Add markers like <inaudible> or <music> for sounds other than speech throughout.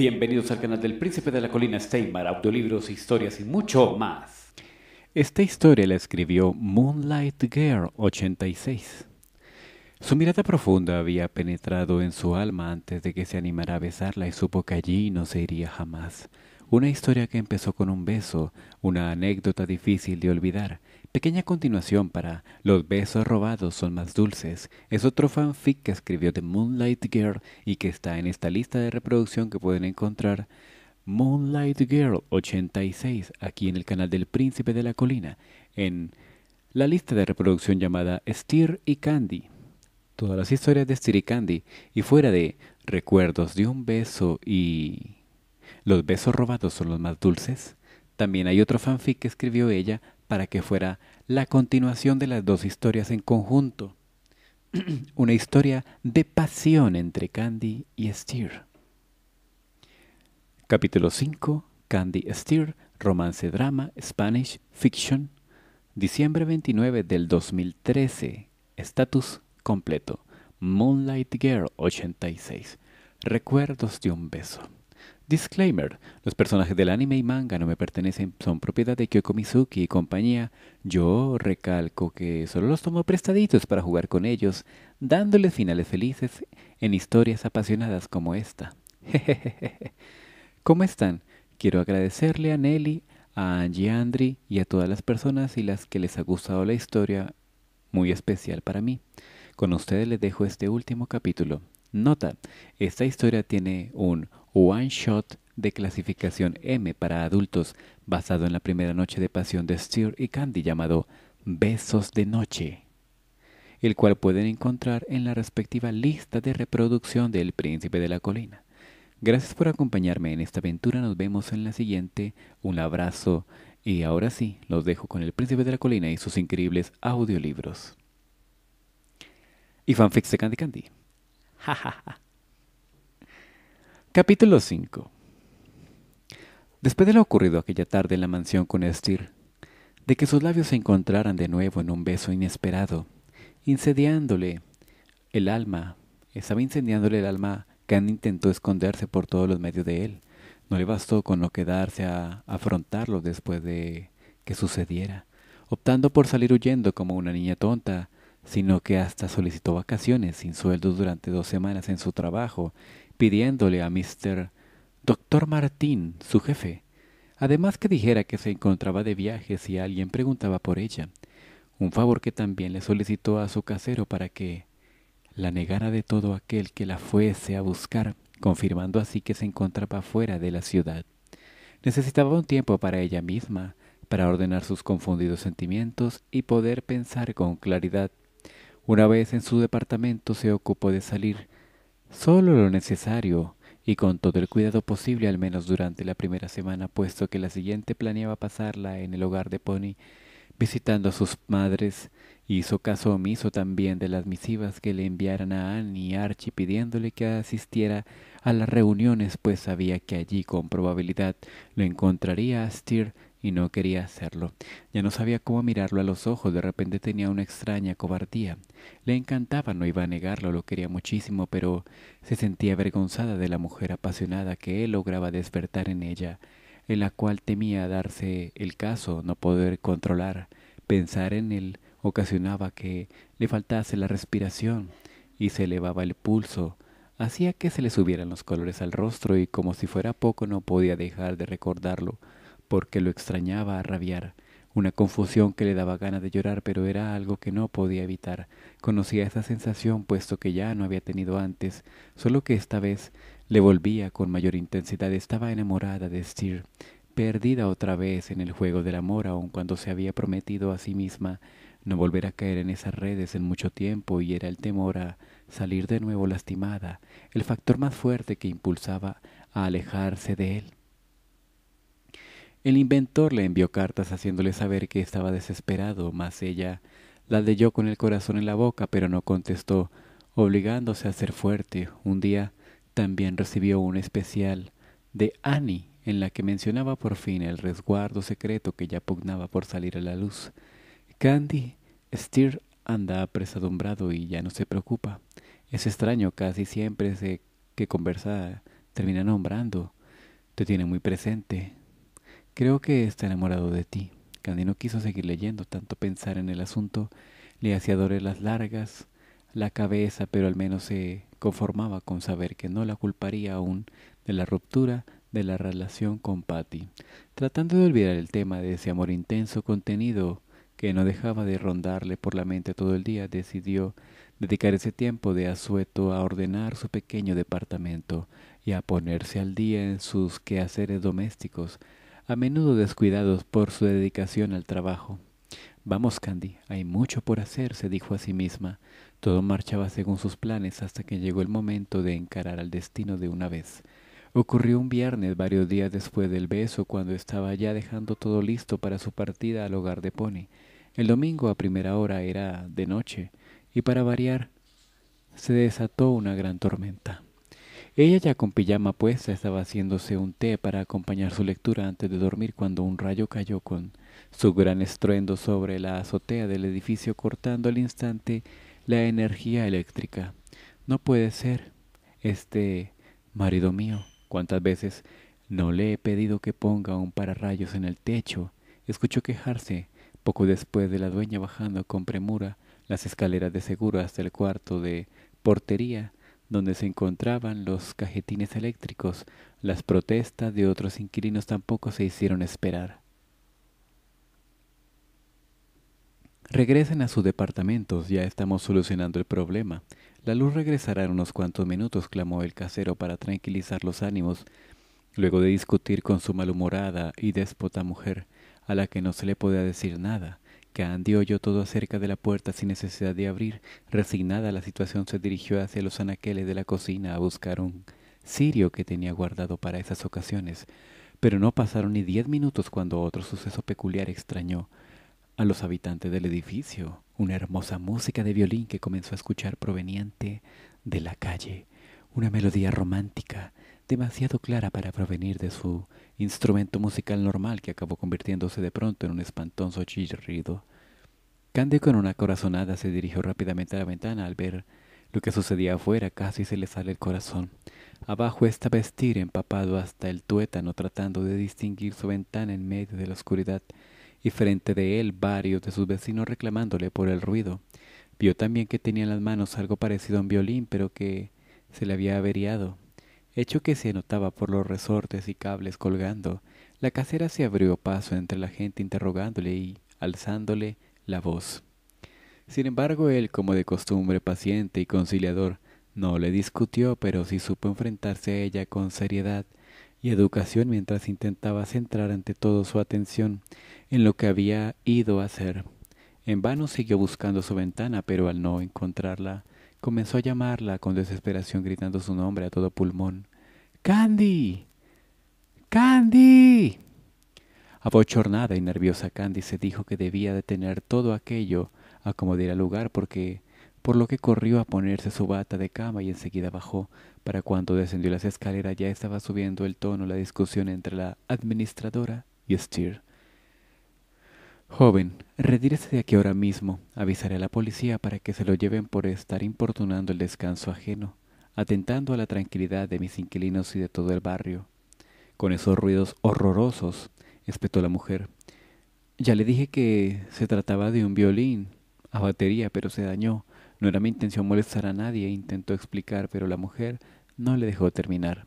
Bienvenidos al canal del Príncipe de la Colina Steinmar, audiolibros, historias y mucho más. Esta historia la escribió Moonlight Girl 86. Su mirada profunda había penetrado en su alma antes de que se animara a besarla y supo que allí no se iría jamás. Una historia que empezó con un beso, una anécdota difícil de olvidar, Pequeña continuación para Los besos robados son más dulces es otro fanfic que escribió The Moonlight Girl y que está en esta lista de reproducción que pueden encontrar Moonlight Girl 86 aquí en el canal del Príncipe de la Colina en la lista de reproducción llamada Steer y Candy. Todas las historias de Steer y Candy y fuera de Recuerdos de un beso y Los besos robados son los más dulces. También hay otro fanfic que escribió ella para que fuera la continuación de las dos historias en conjunto. <clears throat> Una historia de pasión entre Candy y Steer. Capítulo 5. Candy Steer, romance drama, Spanish, fiction. Diciembre 29 del 2013. Estatus completo. Moonlight Girl 86. Recuerdos de un beso. Disclaimer. Los personajes del anime y manga no me pertenecen, son propiedad de Kyoko Mizuki y compañía. Yo recalco que solo los tomo prestaditos para jugar con ellos, dándoles finales felices en historias apasionadas como esta. <laughs> ¿Cómo están? Quiero agradecerle a Nelly, a Angie Andri y a todas las personas y las que les ha gustado la historia muy especial para mí. Con ustedes les dejo este último capítulo. Nota, esta historia tiene un One Shot de clasificación M para adultos, basado en la primera noche de pasión de Stuart y Candy llamado Besos de Noche, el cual pueden encontrar en la respectiva lista de reproducción del Príncipe de la Colina. Gracias por acompañarme en esta aventura, nos vemos en la siguiente, un abrazo y ahora sí, los dejo con el Príncipe de la Colina y sus increíbles audiolibros. Y fanfics de Candy Candy. Capítulo 5 Después de lo ocurrido aquella tarde en la mansión con Esther, de que sus labios se encontraran de nuevo en un beso inesperado, incendiándole el alma, estaba incendiándole el alma, que intentó esconderse por todos los medios de él. No le bastó con no quedarse a afrontarlo después de que sucediera, optando por salir huyendo como una niña tonta, sino que hasta solicitó vacaciones sin sueldo durante dos semanas en su trabajo pidiéndole a Mr. Doctor Martín, su jefe, además que dijera que se encontraba de viaje si alguien preguntaba por ella, un favor que también le solicitó a su casero para que la negara de todo aquel que la fuese a buscar, confirmando así que se encontraba fuera de la ciudad. Necesitaba un tiempo para ella misma, para ordenar sus confundidos sentimientos y poder pensar con claridad. Una vez en su departamento se ocupó de salir, Solo lo necesario y con todo el cuidado posible al menos durante la primera semana, puesto que la siguiente planeaba pasarla en el hogar de Pony, visitando a sus madres, hizo caso omiso también de las misivas que le enviaran a Annie y Archie pidiéndole que asistiera a las reuniones, pues sabía que allí con probabilidad lo encontraría a y no quería hacerlo. Ya no sabía cómo mirarlo a los ojos, de repente tenía una extraña cobardía. Le encantaba, no iba a negarlo, lo quería muchísimo, pero se sentía avergonzada de la mujer apasionada que él lograba despertar en ella, en la cual temía darse el caso, no poder controlar. Pensar en él ocasionaba que le faltase la respiración y se elevaba el pulso, hacía que se le subieran los colores al rostro y como si fuera poco no podía dejar de recordarlo porque lo extrañaba a rabiar. Una confusión que le daba ganas de llorar, pero era algo que no podía evitar. Conocía esa sensación, puesto que ya no había tenido antes, solo que esta vez le volvía con mayor intensidad. Estaba enamorada de Steer, perdida otra vez en el juego del amor, aun cuando se había prometido a sí misma no volver a caer en esas redes en mucho tiempo, y era el temor a salir de nuevo lastimada, el factor más fuerte que impulsaba a alejarse de él. El inventor le envió cartas haciéndole saber que estaba desesperado, mas ella la leyó con el corazón en la boca, pero no contestó, obligándose a ser fuerte. Un día también recibió un especial de Annie en la que mencionaba por fin el resguardo secreto que ya pugnaba por salir a la luz. Candy Steer anda apresadumbrado y ya no se preocupa. Es extraño, casi siempre se que conversa termina nombrando. Te tiene muy presente, Creo que está enamorado de ti. Candy no quiso seguir leyendo, tanto pensar en el asunto le hacía doler las largas, la cabeza, pero al menos se conformaba con saber que no la culparía aún de la ruptura de la relación con Patty, tratando de olvidar el tema de ese amor intenso contenido que no dejaba de rondarle por la mente todo el día, decidió dedicar ese tiempo de asueto a ordenar su pequeño departamento y a ponerse al día en sus quehaceres domésticos, a menudo descuidados por su dedicación al trabajo. Vamos, Candy, hay mucho por hacer, se dijo a sí misma. Todo marchaba según sus planes hasta que llegó el momento de encarar al destino de una vez. Ocurrió un viernes varios días después del beso cuando estaba ya dejando todo listo para su partida al hogar de Pony. El domingo a primera hora era de noche y para variar se desató una gran tormenta. Ella ya con pijama puesta estaba haciéndose un té para acompañar su lectura antes de dormir cuando un rayo cayó con su gran estruendo sobre la azotea del edificio cortando al instante la energía eléctrica. No puede ser. Este marido mío, ¿cuántas veces no le he pedido que ponga un pararrayos en el techo? Escuchó quejarse poco después de la dueña bajando con premura las escaleras de seguro hasta el cuarto de portería donde se encontraban los cajetines eléctricos, las protestas de otros inquilinos tampoco se hicieron esperar. Regresen a sus departamentos, ya estamos solucionando el problema. La luz regresará en unos cuantos minutos, clamó el casero para tranquilizar los ánimos, luego de discutir con su malhumorada y déspota mujer, a la que no se le podía decir nada, Candy oyó todo acerca de la puerta sin necesidad de abrir. Resignada a la situación, se dirigió hacia los anaqueles de la cocina a buscar un sirio que tenía guardado para esas ocasiones. Pero no pasaron ni diez minutos cuando otro suceso peculiar extrañó a los habitantes del edificio. Una hermosa música de violín que comenzó a escuchar proveniente de la calle. Una melodía romántica, demasiado clara para provenir de su instrumento musical normal que acabó convirtiéndose de pronto en un espantoso chirrido. Candy con una corazonada se dirigió rápidamente a la ventana al ver lo que sucedía afuera, casi se le sale el corazón. Abajo está vestir empapado hasta el tuétano tratando de distinguir su ventana en medio de la oscuridad y frente de él varios de sus vecinos reclamándole por el ruido. Vio también que tenía en las manos algo parecido a un violín, pero que se le había averiado hecho que se notaba por los resortes y cables colgando, la casera se abrió paso entre la gente interrogándole y alzándole la voz. Sin embargo, él, como de costumbre paciente y conciliador, no le discutió, pero sí supo enfrentarse a ella con seriedad y educación mientras intentaba centrar ante todo su atención en lo que había ido a hacer. En vano siguió buscando su ventana, pero al no encontrarla, Comenzó a llamarla con desesperación, gritando su nombre a todo pulmón. ¡Candy! ¡Candy! Abochornada y nerviosa, Candy se dijo que debía detener todo aquello a como diera lugar, porque por lo que corrió a ponerse su bata de cama y enseguida bajó. Para cuando descendió las escaleras ya estaba subiendo el tono la discusión entre la administradora y Steer. Joven, retírese de aquí ahora mismo. Avisaré a la policía para que se lo lleven por estar importunando el descanso ajeno, atentando a la tranquilidad de mis inquilinos y de todo el barrio. Con esos ruidos horrorosos, espetó la mujer. Ya le dije que se trataba de un violín a batería, pero se dañó. No era mi intención molestar a nadie, intentó explicar, pero la mujer no le dejó terminar.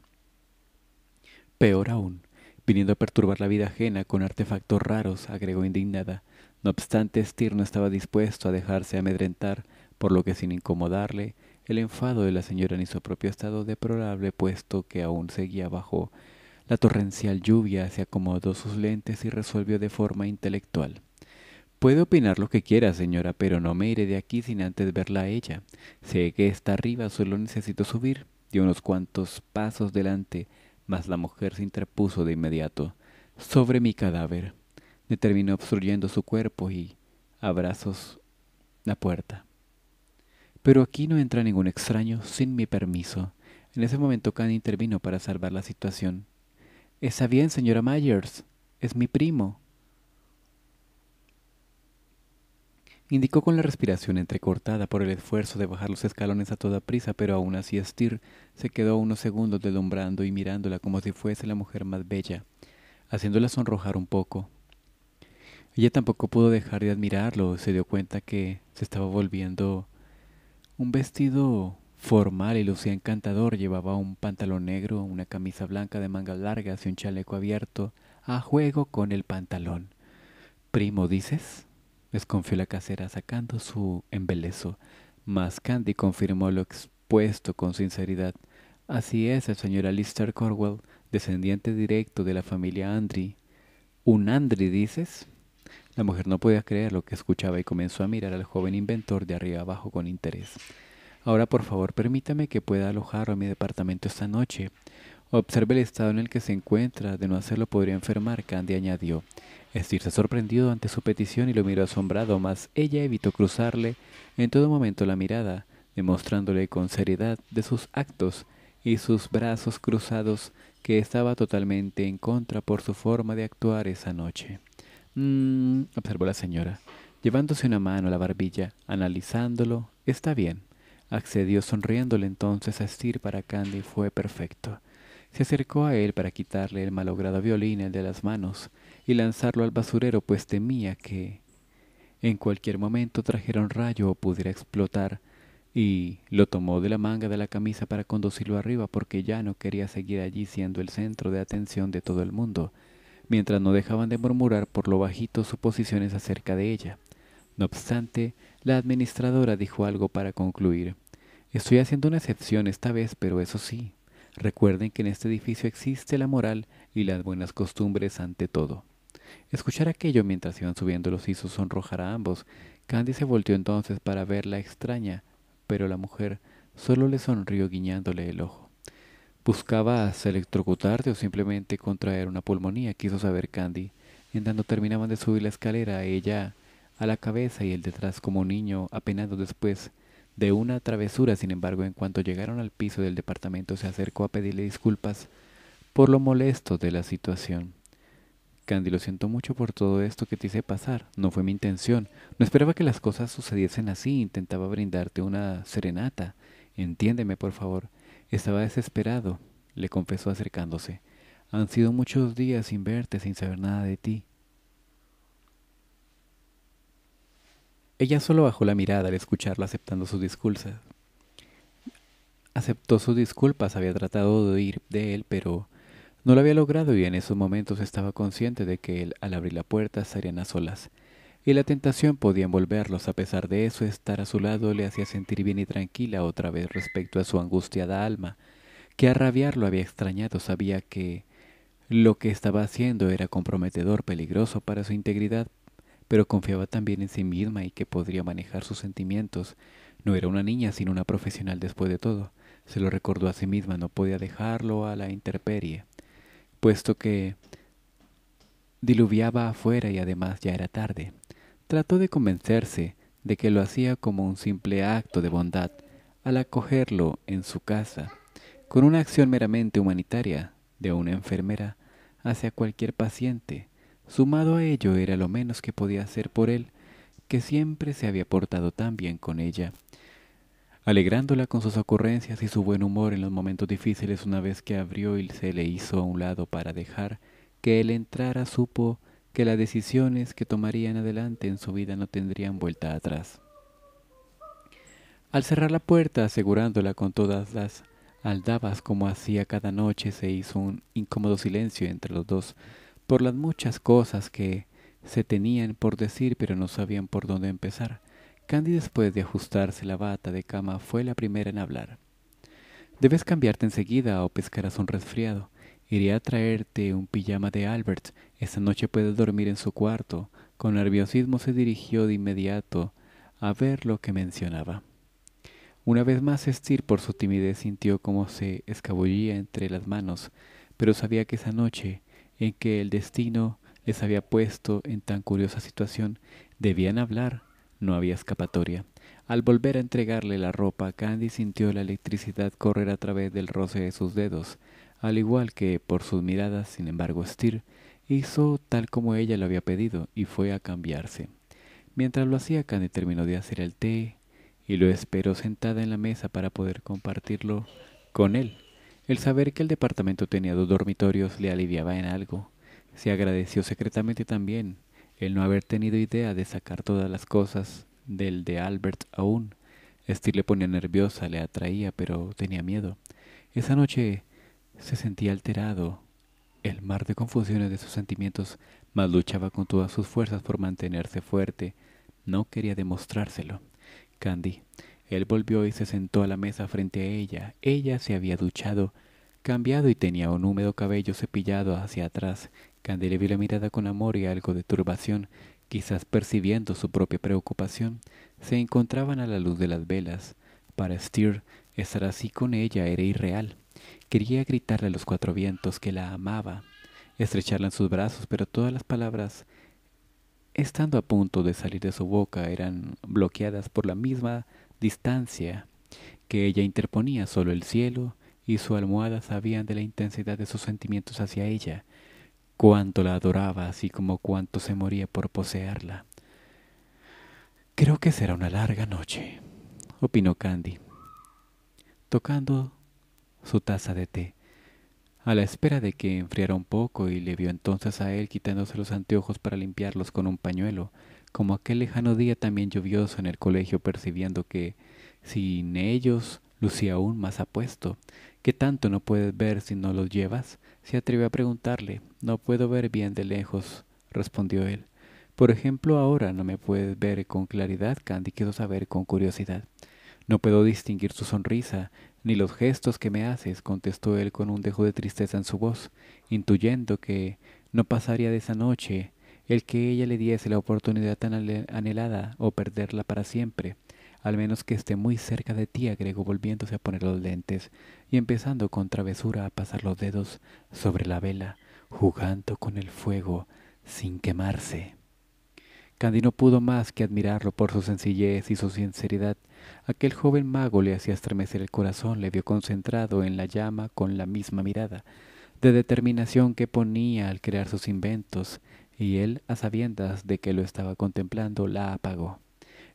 Peor aún, viniendo a perturbar la vida ajena con artefactos raros, agregó indignada. No obstante, Stier no estaba dispuesto a dejarse amedrentar, por lo que sin incomodarle, el enfado de la señora ni su propio estado deplorable, puesto que aún seguía bajo la torrencial lluvia, se acomodó sus lentes y resolvió de forma intelectual. Puede opinar lo que quiera, señora, pero no me iré de aquí sin antes verla a ella. Sé que está arriba, solo necesito subir. Dio unos cuantos pasos delante, mas la mujer se interpuso de inmediato sobre mi cadáver, determinó obstruyendo su cuerpo y brazos, la puerta. Pero aquí no entra ningún extraño sin mi permiso. En ese momento can intervino para salvar la situación. Está bien, señora Myers, es mi primo. Indicó con la respiración entrecortada por el esfuerzo de bajar los escalones a toda prisa, pero aún así Stir se quedó unos segundos deslumbrando y mirándola como si fuese la mujer más bella, haciéndola sonrojar un poco. Ella tampoco pudo dejar de admirarlo, se dio cuenta que se estaba volviendo un vestido formal y lucía encantador, llevaba un pantalón negro, una camisa blanca de mangas largas y un chaleco abierto a juego con el pantalón. Primo, dices? desconfió la casera sacando su embelezo. Mas Candy confirmó lo expuesto con sinceridad. Así es, el señor Alistair Corwell, descendiente directo de la familia Andry. ¿Un Andry, dices? La mujer no podía creer lo que escuchaba y comenzó a mirar al joven inventor de arriba abajo con interés. Ahora, por favor, permítame que pueda alojar a mi departamento esta noche. Observe el estado en el que se encuentra, de no hacerlo podría enfermar, Candy añadió. Estir se sorprendió ante su petición y lo miró asombrado, mas ella evitó cruzarle en todo momento la mirada, demostrándole con seriedad de sus actos y sus brazos cruzados que estaba totalmente en contra por su forma de actuar esa noche. Mmm, observó la señora, llevándose una mano a la barbilla, analizándolo. Está bien. Accedió sonriéndole entonces a Estir para Candy fue perfecto. Se acercó a él para quitarle el malogrado violín de las manos y lanzarlo al basurero, pues temía que en cualquier momento trajera un rayo o pudiera explotar, y lo tomó de la manga de la camisa para conducirlo arriba porque ya no quería seguir allí siendo el centro de atención de todo el mundo, mientras no dejaban de murmurar por lo bajito suposiciones acerca de ella. No obstante, la administradora dijo algo para concluir. Estoy haciendo una excepción esta vez, pero eso sí, Recuerden que en este edificio existe la moral y las buenas costumbres ante todo. Escuchar aquello mientras iban subiendo los hizo sonrojar a ambos. Candy se volteó entonces para verla extraña, pero la mujer solo le sonrió guiñándole el ojo. Buscaba electrocutarte o simplemente contraer una pulmonía? quiso saber Candy. En tanto terminaban de subir la escalera, ella a la cabeza y él detrás como un niño, apenando después de una travesura. Sin embargo, en cuanto llegaron al piso del departamento, se acercó a pedirle disculpas por lo molesto de la situación. Candy, lo siento mucho por todo esto que te hice pasar. No fue mi intención. No esperaba que las cosas sucediesen así. Intentaba brindarte una serenata. Entiéndeme, por favor. Estaba desesperado, le confesó acercándose. Han sido muchos días sin verte, sin saber nada de ti. Ella solo bajó la mirada al escucharla aceptando sus disculpas. Aceptó sus disculpas, había tratado de oír de él, pero no lo había logrado y en esos momentos estaba consciente de que él, al abrir la puerta, estarían a solas. Y la tentación podía envolverlos, a pesar de eso, estar a su lado le hacía sentir bien y tranquila otra vez respecto a su angustiada alma, que a rabiar lo había extrañado, sabía que lo que estaba haciendo era comprometedor, peligroso para su integridad pero confiaba también en sí misma y que podría manejar sus sentimientos. No era una niña, sino una profesional después de todo. Se lo recordó a sí misma, no podía dejarlo a la intemperie, puesto que diluviaba afuera y además ya era tarde. Trató de convencerse de que lo hacía como un simple acto de bondad al acogerlo en su casa, con una acción meramente humanitaria de una enfermera hacia cualquier paciente Sumado a ello era lo menos que podía hacer por él, que siempre se había portado tan bien con ella, alegrándola con sus ocurrencias y su buen humor en los momentos difíciles una vez que abrió y se le hizo a un lado para dejar que él entrara, supo que las decisiones que tomarían adelante en su vida no tendrían vuelta atrás. Al cerrar la puerta, asegurándola con todas las aldabas como hacía cada noche, se hizo un incómodo silencio entre los dos, por las muchas cosas que se tenían por decir pero no sabían por dónde empezar. Candy después de ajustarse la bata de cama fue la primera en hablar. Debes cambiarte enseguida o pescarás un resfriado. Iré a traerte un pijama de Albert. Esta noche puedes dormir en su cuarto. Con nerviosismo se dirigió de inmediato a ver lo que mencionaba. Una vez más Estir por su timidez sintió cómo se escabullía entre las manos, pero sabía que esa noche en que el destino les había puesto en tan curiosa situación, debían hablar, no había escapatoria. Al volver a entregarle la ropa, Candy sintió la electricidad correr a través del roce de sus dedos, al igual que por sus miradas, sin embargo, Stir hizo tal como ella lo había pedido y fue a cambiarse. Mientras lo hacía, Candy terminó de hacer el té y lo esperó sentada en la mesa para poder compartirlo con él. El saber que el departamento tenía dos dormitorios le aliviaba en algo. Se agradeció secretamente también el no haber tenido idea de sacar todas las cosas del de Albert aún. Estir le ponía nerviosa, le atraía, pero tenía miedo. Esa noche se sentía alterado. El mar de confusiones de sus sentimientos, más luchaba con todas sus fuerzas por mantenerse fuerte. No quería demostrárselo. Candy él volvió y se sentó a la mesa frente a ella. Ella se había duchado, cambiado y tenía un húmedo cabello cepillado hacia atrás. Candele vio la mirada con amor y algo de turbación, quizás percibiendo su propia preocupación. Se encontraban a la luz de las velas. Para Steer, estar así con ella era irreal. Quería gritarle a los cuatro vientos que la amaba, estrecharla en sus brazos, pero todas las palabras, estando a punto de salir de su boca, eran bloqueadas por la misma distancia que ella interponía, solo el cielo y su almohada sabían de la intensidad de sus sentimientos hacia ella, cuánto la adoraba, así como cuánto se moría por poseerla. Creo que será una larga noche, opinó Candy, tocando su taza de té, a la espera de que enfriara un poco y le vio entonces a él quitándose los anteojos para limpiarlos con un pañuelo, como aquel lejano día también lluvioso en el colegio, percibiendo que sin ellos lucía aún más apuesto. ¿Qué tanto no puedes ver si no los llevas? Se atrevió a preguntarle. No puedo ver bien de lejos, respondió él. Por ejemplo, ahora no me puedes ver con claridad, Candy quiero saber con curiosidad. No puedo distinguir tu sonrisa, ni los gestos que me haces, contestó él con un dejo de tristeza en su voz, intuyendo que no pasaría de esa noche el que ella le diese la oportunidad tan anhelada o perderla para siempre. Al menos que esté muy cerca de ti, agregó volviéndose a poner los lentes y empezando con travesura a pasar los dedos sobre la vela, jugando con el fuego sin quemarse. Candy no pudo más que admirarlo por su sencillez y su sinceridad. Aquel joven mago le hacía estremecer el corazón, le vio concentrado en la llama con la misma mirada de determinación que ponía al crear sus inventos y él, a sabiendas de que lo estaba contemplando, la apagó.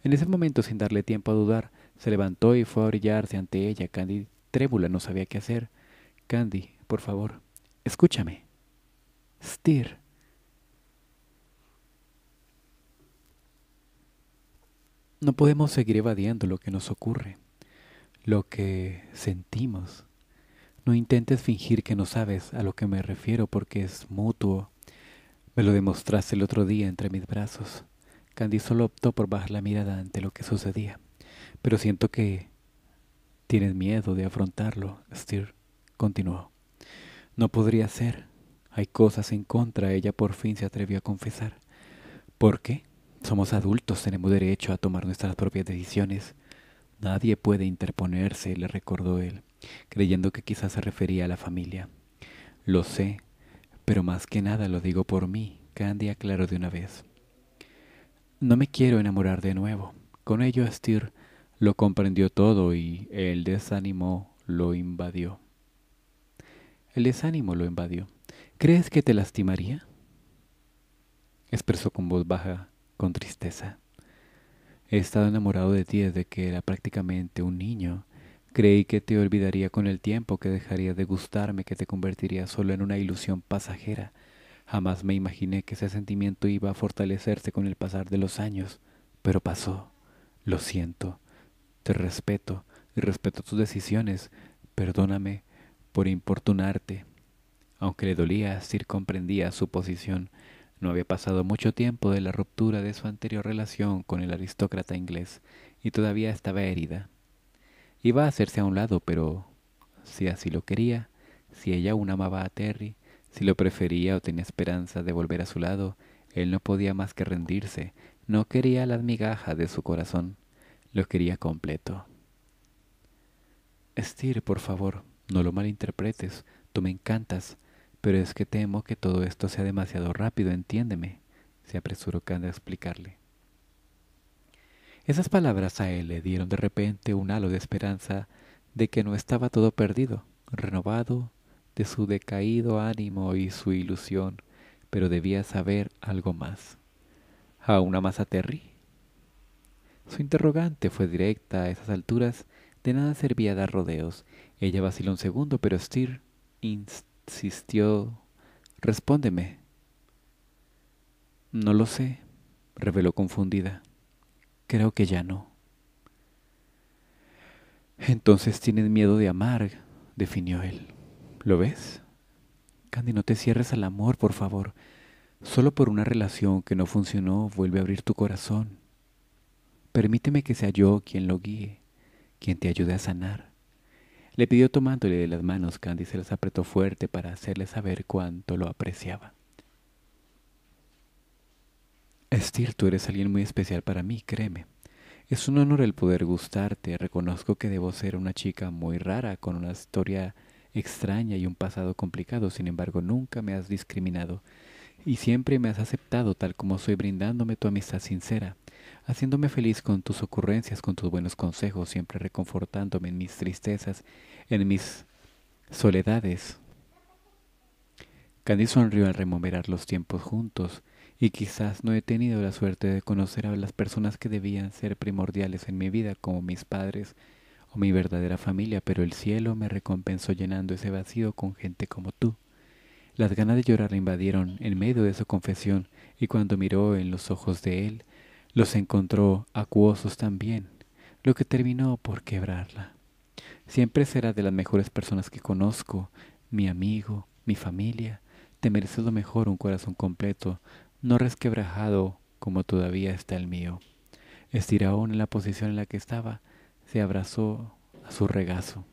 En ese momento, sin darle tiempo a dudar, se levantó y fue a brillarse ante ella. Candy, trébula, no sabía qué hacer. Candy, por favor, escúchame. Stir, No podemos seguir evadiendo lo que nos ocurre, lo que sentimos. No intentes fingir que no sabes a lo que me refiero porque es mutuo. Me lo demostraste el otro día entre mis brazos. Candy solo optó por bajar la mirada ante lo que sucedía. Pero siento que tienes miedo de afrontarlo, Steer continuó. No podría ser. Hay cosas en contra. Ella por fin se atrevió a confesar. ¿Por qué? Somos adultos, tenemos derecho a tomar nuestras propias decisiones. Nadie puede interponerse, le recordó él, creyendo que quizás se refería a la familia. Lo sé, pero más que nada lo digo por mí, Candy aclaró de una vez. No me quiero enamorar de nuevo. Con ello Astir, lo comprendió todo y el desánimo lo invadió. El desánimo lo invadió. ¿Crees que te lastimaría? Expresó con voz baja, con tristeza. He estado enamorado de ti desde que era prácticamente un niño Creí que te olvidaría con el tiempo, que dejaría de gustarme, que te convertiría solo en una ilusión pasajera. Jamás me imaginé que ese sentimiento iba a fortalecerse con el pasar de los años, pero pasó. Lo siento, te respeto y respeto tus decisiones. Perdóname por importunarte. Aunque le dolía, Sir comprendía su posición. No había pasado mucho tiempo de la ruptura de su anterior relación con el aristócrata inglés y todavía estaba herida. Iba a hacerse a un lado, pero si así lo quería, si ella aún amaba a Terry, si lo prefería o tenía esperanza de volver a su lado, él no podía más que rendirse, no quería la migaja de su corazón, lo quería completo. —Estir, por favor, no lo malinterpretes, tú me encantas, pero es que temo que todo esto sea demasiado rápido, entiéndeme, se apresuró Kanda a explicarle. Esas palabras a él le dieron de repente un halo de esperanza de que no estaba todo perdido, renovado de su decaído ánimo y su ilusión, pero debía saber algo más. ¿A una masa Terry? Su interrogante fue directa a esas alturas, de nada servía dar rodeos. Ella vaciló un segundo, pero Stir insistió. Respóndeme. No lo sé, reveló confundida. Creo que ya no. Entonces tienes miedo de amar, definió él. ¿Lo ves? Candy, no te cierres al amor, por favor. Solo por una relación que no funcionó vuelve a abrir tu corazón. Permíteme que sea yo quien lo guíe, quien te ayude a sanar. Le pidió tomándole de las manos, Candy se las apretó fuerte para hacerle saber cuánto lo apreciaba. Steel, tú eres alguien muy especial para mí, créeme. Es un honor el poder gustarte. Reconozco que debo ser una chica muy rara, con una historia extraña y un pasado complicado. Sin embargo, nunca me has discriminado y siempre me has aceptado tal como soy, brindándome tu amistad sincera, haciéndome feliz con tus ocurrencias, con tus buenos consejos, siempre reconfortándome en mis tristezas, en mis soledades. Candy sonrió al rememorar los tiempos juntos y quizás no he tenido la suerte de conocer a las personas que debían ser primordiales en mi vida como mis padres o mi verdadera familia, pero el cielo me recompensó llenando ese vacío con gente como tú. Las ganas de llorar la invadieron en medio de su confesión y cuando miró en los ojos de él, los encontró acuosos también, lo que terminó por quebrarla. Siempre será de las mejores personas que conozco, mi amigo, mi familia. Te mereces lo mejor, un corazón completo, no resquebrajado como todavía está el mío. aún en la posición en la que estaba, se abrazó a su regazo.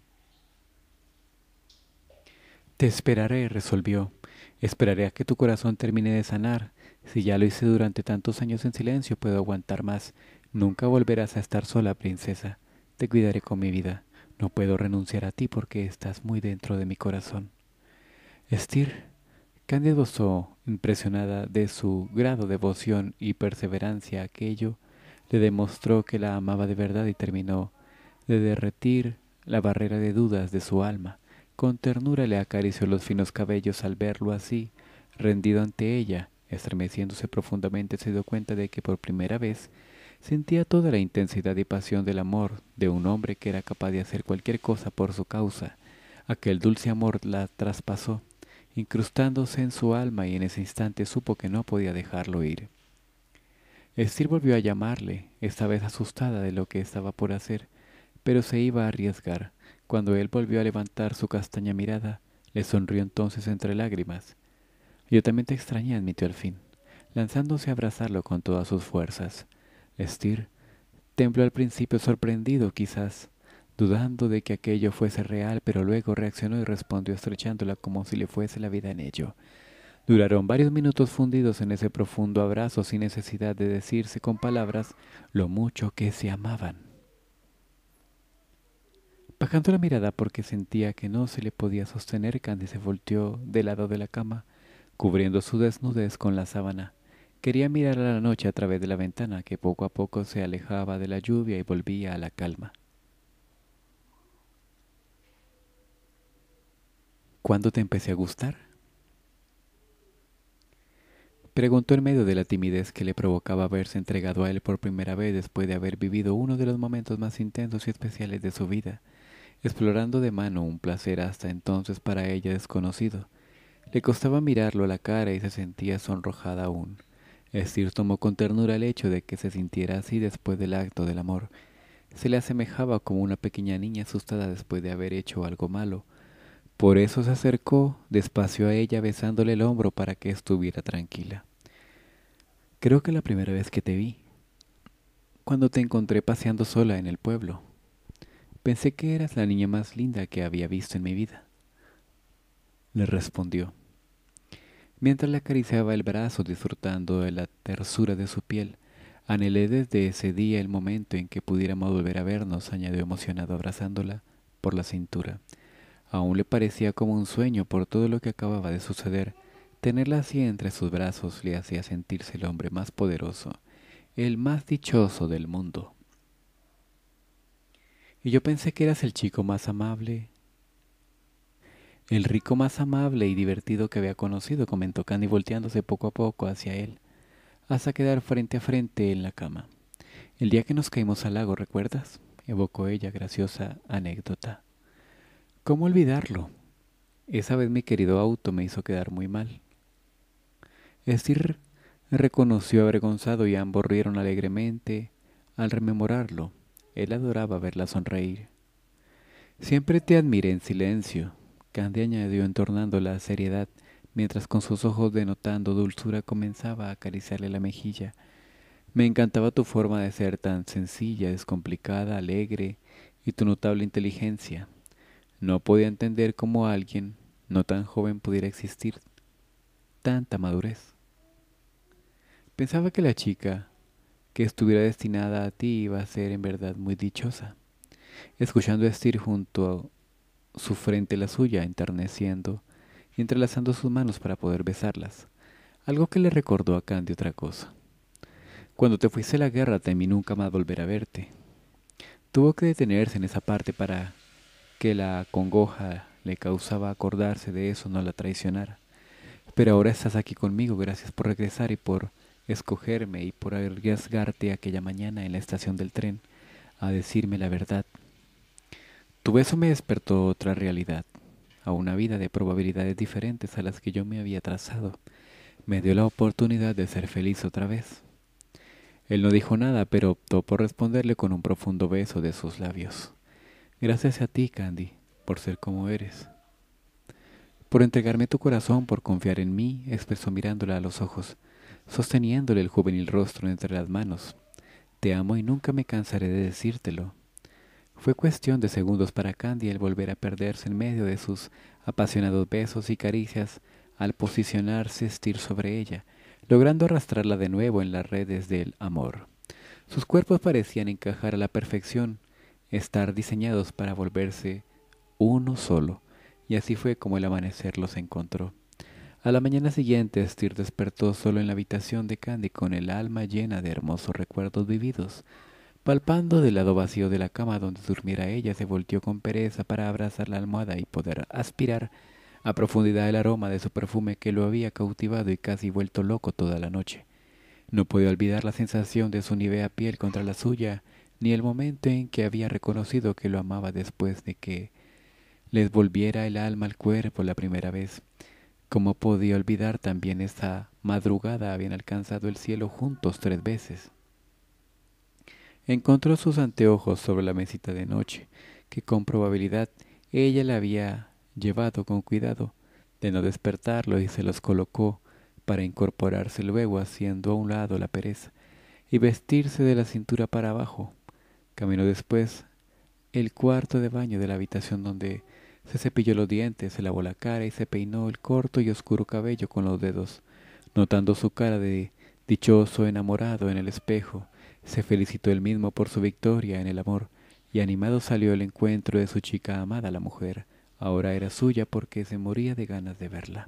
Te esperaré, resolvió. Esperaré a que tu corazón termine de sanar. Si ya lo hice durante tantos años en silencio, puedo aguantar más. Nunca volverás a estar sola, princesa. Te cuidaré con mi vida. No puedo renunciar a ti porque estás muy dentro de mi corazón. Estir, Cándido Impresionada de su grado de devoción y perseverancia aquello, le demostró que la amaba de verdad y terminó de derretir la barrera de dudas de su alma. Con ternura le acarició los finos cabellos al verlo así, rendido ante ella, estremeciéndose profundamente se dio cuenta de que por primera vez sentía toda la intensidad y pasión del amor de un hombre que era capaz de hacer cualquier cosa por su causa. Aquel dulce amor la traspasó incrustándose en su alma y en ese instante supo que no podía dejarlo ir. Estir volvió a llamarle, esta vez asustada de lo que estaba por hacer, pero se iba a arriesgar. Cuando él volvió a levantar su castaña mirada, le sonrió entonces entre lágrimas. Yo también te extrañé, admitió al fin, lanzándose a abrazarlo con todas sus fuerzas. Estir tembló al principio sorprendido, quizás, dudando de que aquello fuese real, pero luego reaccionó y respondió estrechándola como si le fuese la vida en ello. Duraron varios minutos fundidos en ese profundo abrazo sin necesidad de decirse con palabras lo mucho que se amaban. Bajando la mirada porque sentía que no se le podía sostener, Candy se volteó del lado de la cama, cubriendo su desnudez con la sábana. Quería mirar a la noche a través de la ventana que poco a poco se alejaba de la lluvia y volvía a la calma. ¿Cuándo te empecé a gustar? Preguntó en medio de la timidez que le provocaba haberse entregado a él por primera vez después de haber vivido uno de los momentos más intensos y especiales de su vida, explorando de mano un placer hasta entonces para ella desconocido. Le costaba mirarlo a la cara y se sentía sonrojada aún. decir, tomó con ternura el hecho de que se sintiera así después del acto del amor. Se le asemejaba como una pequeña niña asustada después de haber hecho algo malo, por eso se acercó despacio a ella besándole el hombro para que estuviera tranquila. Creo que la primera vez que te vi, cuando te encontré paseando sola en el pueblo, pensé que eras la niña más linda que había visto en mi vida. Le respondió, mientras le acariciaba el brazo disfrutando de la tersura de su piel. Anhelé desde ese día el momento en que pudiéramos volver a vernos, añadió emocionado abrazándola por la cintura. Aún le parecía como un sueño por todo lo que acababa de suceder. Tenerla así entre sus brazos le hacía sentirse el hombre más poderoso, el más dichoso del mundo. Y yo pensé que eras el chico más amable, el rico más amable y divertido que había conocido, comentó Candy volteándose poco a poco hacia él, hasta quedar frente a frente en la cama. El día que nos caímos al lago, ¿recuerdas? evocó ella graciosa anécdota. ¿Cómo olvidarlo? Esa vez mi querido auto me hizo quedar muy mal. Estir reconoció avergonzado y ambos rieron alegremente al rememorarlo. Él adoraba verla sonreír. Siempre te admiré en silencio, Candy añadió entornando la seriedad, mientras con sus ojos denotando dulzura comenzaba a acariciarle la mejilla. Me encantaba tu forma de ser tan sencilla, descomplicada, alegre y tu notable inteligencia. No podía entender cómo alguien no tan joven pudiera existir tanta madurez. Pensaba que la chica que estuviera destinada a ti iba a ser en verdad muy dichosa, escuchando a junto a su frente la suya, enterneciendo y entrelazando sus manos para poder besarlas, algo que le recordó a de otra cosa. Cuando te fuiste a la guerra temí nunca más volver a verte. Tuvo que detenerse en esa parte para la congoja le causaba acordarse de eso no la traicionara. Pero ahora estás aquí conmigo, gracias por regresar y por escogerme y por arriesgarte aquella mañana en la estación del tren a decirme la verdad. Tu beso me despertó otra realidad, a una vida de probabilidades diferentes a las que yo me había trazado. Me dio la oportunidad de ser feliz otra vez. Él no dijo nada, pero optó por responderle con un profundo beso de sus labios. Gracias a ti, Candy, por ser como eres. Por entregarme tu corazón, por confiar en mí, expresó mirándola a los ojos, sosteniéndole el juvenil rostro entre las manos. Te amo y nunca me cansaré de decírtelo. Fue cuestión de segundos para Candy el volver a perderse en medio de sus apasionados besos y caricias al posicionarse estir sobre ella, logrando arrastrarla de nuevo en las redes del amor. Sus cuerpos parecían encajar a la perfección, estar diseñados para volverse uno solo, y así fue como el amanecer los encontró. A la mañana siguiente, Stir despertó solo en la habitación de Candy con el alma llena de hermosos recuerdos vividos. Palpando del lado vacío de la cama donde durmiera ella, se volteó con pereza para abrazar la almohada y poder aspirar a profundidad el aroma de su perfume que lo había cautivado y casi vuelto loco toda la noche. No puede olvidar la sensación de su nivea piel contra la suya ni el momento en que había reconocido que lo amaba después de que les volviera el alma al cuerpo la primera vez. como podía olvidar también esa madrugada habían alcanzado el cielo juntos tres veces? Encontró sus anteojos sobre la mesita de noche, que con probabilidad ella la había llevado con cuidado de no despertarlo y se los colocó para incorporarse luego haciendo a un lado la pereza y vestirse de la cintura para abajo. Caminó después el cuarto de baño de la habitación donde se cepilló los dientes, se lavó la cara y se peinó el corto y oscuro cabello con los dedos, notando su cara de dichoso enamorado en el espejo. Se felicitó él mismo por su victoria en el amor y animado salió al encuentro de su chica amada, la mujer. Ahora era suya porque se moría de ganas de verla.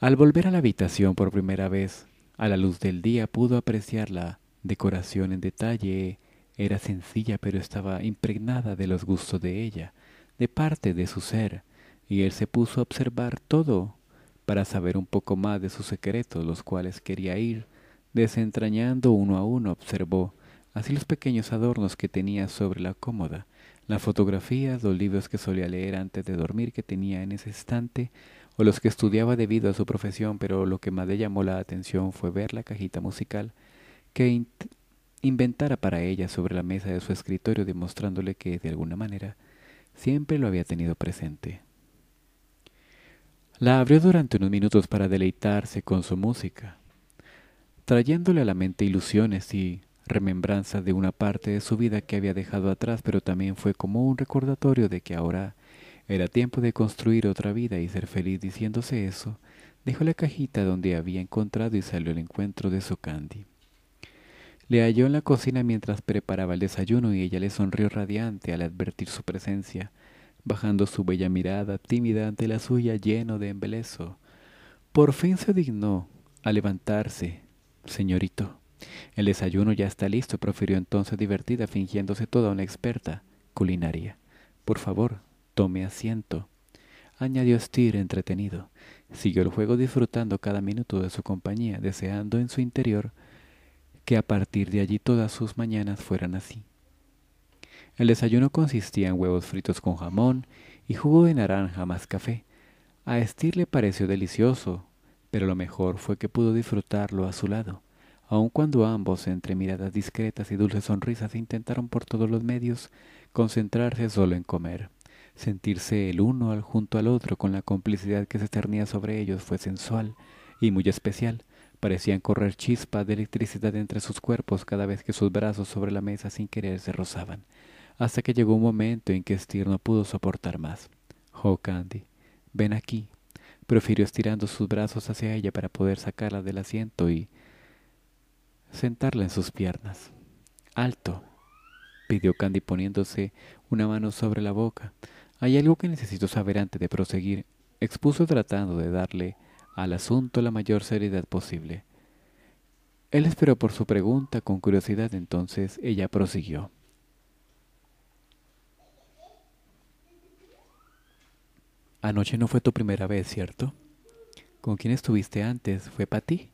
Al volver a la habitación por primera vez, a la luz del día pudo apreciar la decoración en detalle era sencilla pero estaba impregnada de los gustos de ella, de parte de su ser, y él se puso a observar todo para saber un poco más de sus secretos, los cuales quería ir desentrañando uno a uno, observó así los pequeños adornos que tenía sobre la cómoda, las fotografías, los libros que solía leer antes de dormir que tenía en ese estante, o los que estudiaba debido a su profesión, pero lo que más le llamó la atención fue ver la cajita musical que inventara para ella sobre la mesa de su escritorio demostrándole que, de alguna manera, siempre lo había tenido presente. La abrió durante unos minutos para deleitarse con su música, trayéndole a la mente ilusiones y remembranzas de una parte de su vida que había dejado atrás, pero también fue como un recordatorio de que ahora era tiempo de construir otra vida y ser feliz diciéndose eso, dejó la cajita donde había encontrado y salió al encuentro de su candy. Le halló en la cocina mientras preparaba el desayuno y ella le sonrió radiante al advertir su presencia, bajando su bella mirada tímida ante la suya lleno de embeleso. Por fin se dignó a levantarse, señorito. El desayuno ya está listo, profirió entonces divertida, fingiéndose toda una experta culinaria. Por favor, tome asiento, añadió Steer entretenido. Siguió el juego disfrutando cada minuto de su compañía, deseando en su interior que a partir de allí todas sus mañanas fueran así. El desayuno consistía en huevos fritos con jamón y jugo de naranja más café. A Estir le pareció delicioso, pero lo mejor fue que pudo disfrutarlo a su lado, aun cuando ambos, entre miradas discretas y dulces sonrisas, intentaron por todos los medios concentrarse solo en comer. Sentirse el uno al junto al otro con la complicidad que se cernía sobre ellos fue sensual y muy especial, Parecían correr chispas de electricidad entre sus cuerpos cada vez que sus brazos sobre la mesa sin querer se rozaban, hasta que llegó un momento en que Steer no pudo soportar más. Oh, Candy, ven aquí. Profirió estirando sus brazos hacia ella para poder sacarla del asiento y sentarla en sus piernas. Alto, pidió Candy poniéndose una mano sobre la boca. Hay algo que necesito saber antes de proseguir, expuso tratando de darle al asunto la mayor seriedad posible. Él esperó por su pregunta con curiosidad, entonces ella prosiguió. Anoche no fue tu primera vez, ¿cierto? ¿Con quién estuviste antes? ¿Fue para ti?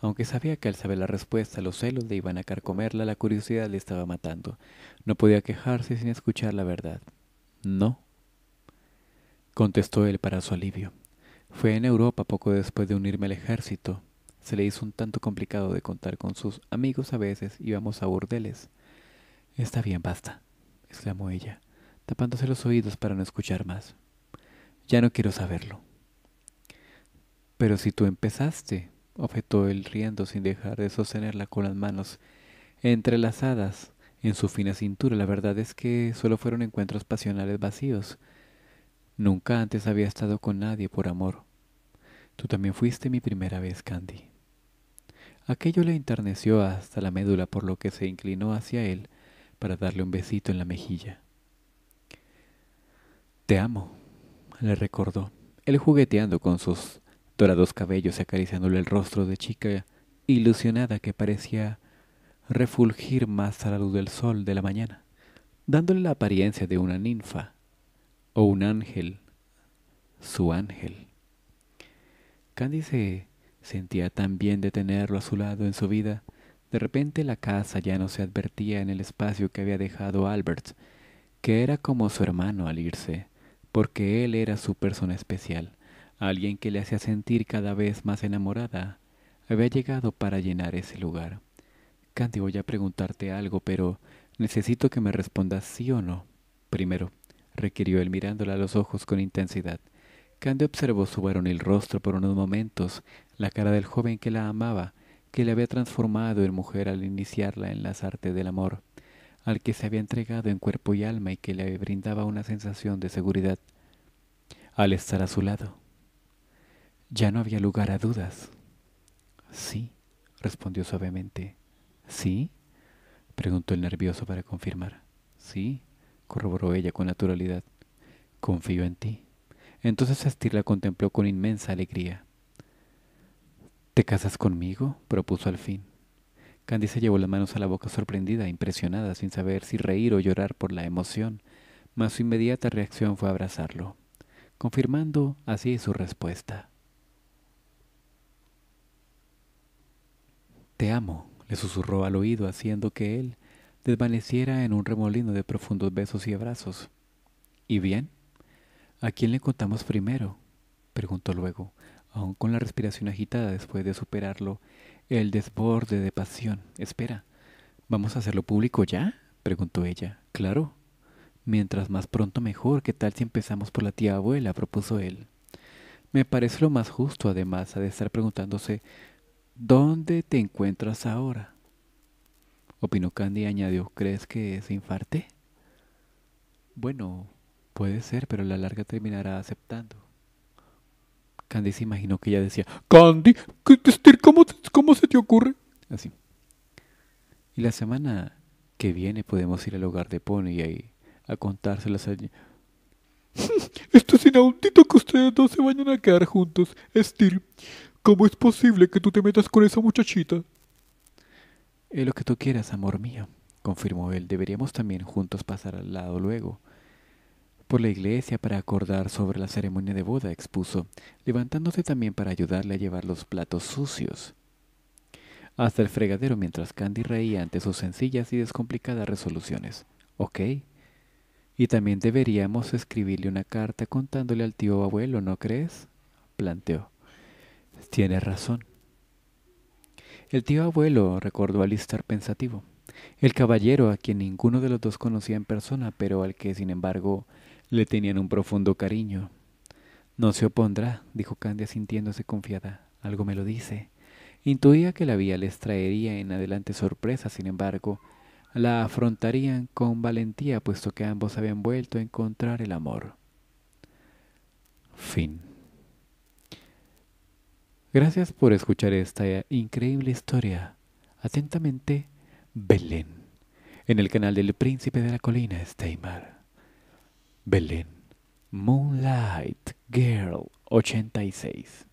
Aunque sabía que al saber la respuesta los celos le iban a carcomerla, la curiosidad le estaba matando. No podía quejarse sin escuchar la verdad. No, contestó él para su alivio. Fue en Europa poco después de unirme al ejército. Se le hizo un tanto complicado de contar con sus amigos a veces íbamos a burdeles. Está bien, basta, exclamó ella, tapándose los oídos para no escuchar más. Ya no quiero saberlo. Pero si tú empezaste, objetó él riendo sin dejar de sostenerla con las manos entrelazadas en su fina cintura. La verdad es que solo fueron encuentros pasionales vacíos. Nunca antes había estado con nadie por amor. Tú también fuiste mi primera vez, Candy. Aquello le interneció hasta la médula, por lo que se inclinó hacia él para darle un besito en la mejilla. Te amo, le recordó, él jugueteando con sus dorados cabellos y acariciándole el rostro de chica ilusionada que parecía refulgir más a la luz del sol de la mañana, dándole la apariencia de una ninfa o un ángel, su ángel se sentía tan bien de tenerlo a su lado en su vida. De repente la casa ya no se advertía en el espacio que había dejado Albert, que era como su hermano al irse, porque él era su persona especial, alguien que le hacía sentir cada vez más enamorada. Había llegado para llenar ese lugar. Candy, voy a preguntarte algo, pero necesito que me respondas sí o no. Primero, requirió él mirándola a los ojos con intensidad. Cande observó su el rostro por unos momentos, la cara del joven que la amaba, que le había transformado en mujer al iniciarla en las artes del amor, al que se había entregado en cuerpo y alma y que le brindaba una sensación de seguridad. Al estar a su lado, ya no había lugar a dudas. Sí, respondió suavemente. ¿Sí? preguntó el nervioso para confirmar. Sí, corroboró ella con naturalidad. Confío en ti. Entonces Estir la contempló con inmensa alegría. ¿Te casas conmigo? propuso al fin. Candy se llevó las manos a la boca sorprendida, impresionada, sin saber si reír o llorar por la emoción, mas su inmediata reacción fue abrazarlo, confirmando así su respuesta. Te amo, le susurró al oído, haciendo que él desvaneciera en un remolino de profundos besos y abrazos. ¿Y bien? ¿A quién le contamos primero? preguntó luego, aún con la respiración agitada después de superarlo, el desborde de pasión. Espera, ¿vamos a hacerlo público ya? preguntó ella. Claro. Mientras más pronto mejor, ¿qué tal si empezamos por la tía abuela? propuso él. Me parece lo más justo, además, ha de estar preguntándose ¿Dónde te encuentras ahora? Opinó Candy y añadió ¿Crees que es infarte? Bueno, Puede ser, pero la larga terminará aceptando. Candy se imaginó que ella decía, Candy, ¿cómo, ¿cómo se te ocurre? Así. Y la semana que viene podemos ir al hogar de Pony y ahí a contárselas a <laughs> Esto es inaudito que ustedes dos se vayan a quedar juntos. Estil, ¿cómo es posible que tú te metas con esa muchachita? Es lo que tú quieras, amor mío, confirmó él. Deberíamos también juntos pasar al lado luego por la iglesia para acordar sobre la ceremonia de boda, expuso, levantándose también para ayudarle a llevar los platos sucios. Hasta el fregadero mientras Candy reía ante sus sencillas y descomplicadas resoluciones. Ok. Y también deberíamos escribirle una carta contándole al tío abuelo, ¿no crees? planteó. Tienes razón. El tío abuelo, recordó Lister pensativo. El caballero, a quien ninguno de los dos conocía en persona, pero al que, sin embargo, le tenían un profundo cariño. No se opondrá, dijo Candia sintiéndose confiada. Algo me lo dice. Intuía que la vía les traería en adelante sorpresa, sin embargo, la afrontarían con valentía puesto que ambos habían vuelto a encontrar el amor. Fin. Gracias por escuchar esta increíble historia. Atentamente, Belén, en el canal del Príncipe de la Colina Steymar. Belén. Moonlight Girl 86.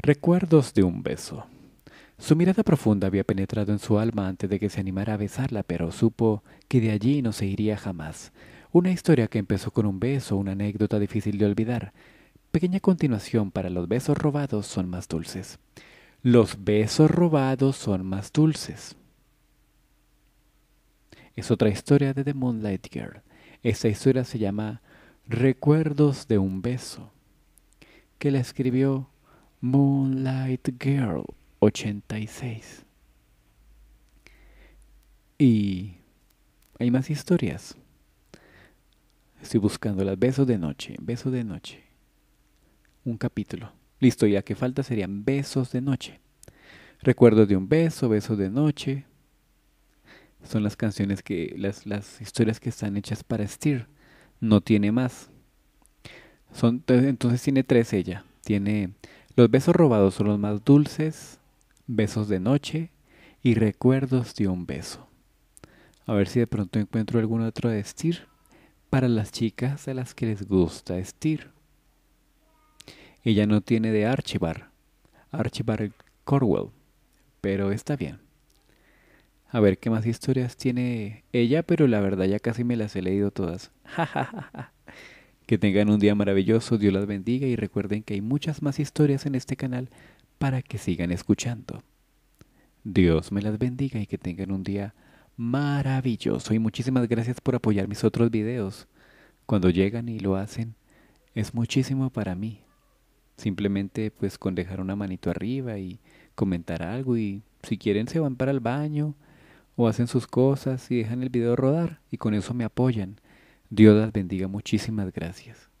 Recuerdos de un beso. Su mirada profunda había penetrado en su alma antes de que se animara a besarla, pero supo que de allí no se iría jamás. Una historia que empezó con un beso, una anécdota difícil de olvidar. Pequeña continuación para los besos robados son más dulces. Los besos robados son más dulces. Es otra historia de The Moonlight Girl. Esta historia se llama Recuerdos de un beso, que la escribió Moonlight Girl 86. Y hay más historias. Estoy buscando las besos de noche, besos de noche. Un capítulo. Listo, Ya que falta serían besos de noche. Recuerdos de un beso, besos de noche, son las canciones que, las, las historias que están hechas para Steer. No tiene más. Son, entonces tiene tres ella. Tiene los besos robados son los más dulces, besos de noche y recuerdos de un beso. A ver si de pronto encuentro algún otro de Steer para las chicas a las que les gusta Steer. Ella no tiene de Archibar, Archibar Corwell, pero está bien a ver qué más historias tiene ella, pero la verdad ya casi me las he leído todas. <laughs> que tengan un día maravilloso, Dios las bendiga y recuerden que hay muchas más historias en este canal para que sigan escuchando. Dios me las bendiga y que tengan un día maravilloso y muchísimas gracias por apoyar mis otros videos. Cuando llegan y lo hacen, es muchísimo para mí. Simplemente pues con dejar una manito arriba y comentar algo y si quieren se van para el baño o hacen sus cosas y dejan el video rodar y con eso me apoyan. Dios las bendiga, muchísimas gracias.